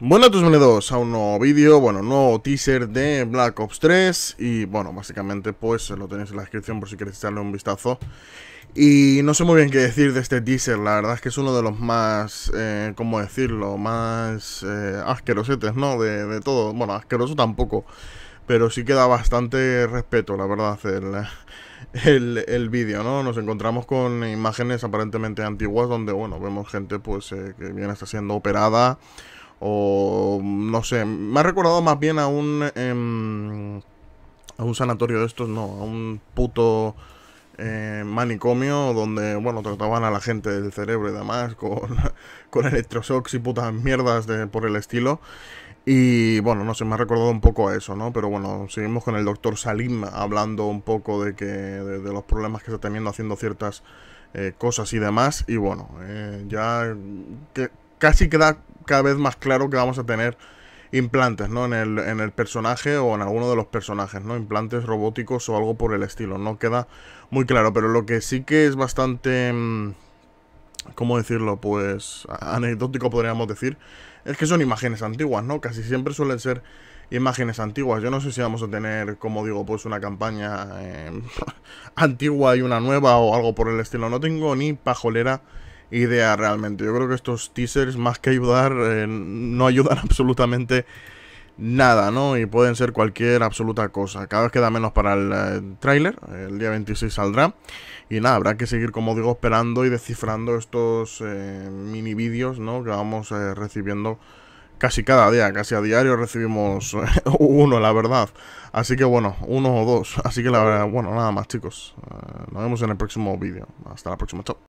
Bueno, tus bienvenidos a un nuevo vídeo, bueno, nuevo teaser de Black Ops 3 Y bueno, básicamente pues lo tenéis en la descripción por si queréis echarle un vistazo Y no sé muy bien qué decir de este teaser, la verdad es que es uno de los más, eh, ¿cómo decirlo? Más eh, asquerosetes, ¿no? De, todo, bueno, asqueroso tampoco Pero sí que da bastante respeto, la verdad, el, el, vídeo, ¿no? Nos encontramos con imágenes aparentemente antiguas donde, bueno, vemos gente pues eh, que viene está siendo operada o no sé, me ha recordado más bien a un em, a un sanatorio de estos, no, a un puto eh, manicomio donde, bueno, trataban a la gente del cerebro y demás con, con electroshocks y putas mierdas de, por el estilo. Y bueno, no sé, me ha recordado un poco a eso, ¿no? Pero bueno, seguimos con el doctor Salim hablando un poco de, que, de, los problemas que está teniendo haciendo ciertas eh, cosas y demás. Y bueno, eh, ya que, casi queda cada vez más claro que vamos a tener implantes, ¿no? En el, en el personaje o en alguno de los personajes, ¿no? Implantes robóticos o algo por el estilo, no queda muy claro, pero lo que sí que es bastante... Mm, ¿Cómo decirlo? Pues anecdótico podríamos decir. Es que son imágenes antiguas, ¿no? Casi siempre suelen ser imágenes antiguas. Yo no sé si vamos a tener, como digo, pues una campaña eh, antigua y una nueva o algo por el estilo. No tengo ni pajolera idea realmente. Yo creo que estos teasers, más que ayudar, eh, no ayudan absolutamente nada, ¿no? Y pueden ser cualquier absoluta cosa. Cada vez queda menos para el Trailer, eh, tráiler, el día 26 saldrá. Y nada, habrá que seguir, como digo, esperando y descifrando estos eh, mini vídeos, ¿no? Que vamos recibiendo casi cada día, casi a diario recibimos uno, la verdad. Así que bueno, uno o dos. Así que la verdad, bueno, nada más chicos. nos vemos en el próximo vídeo. Hasta la próxima, chao.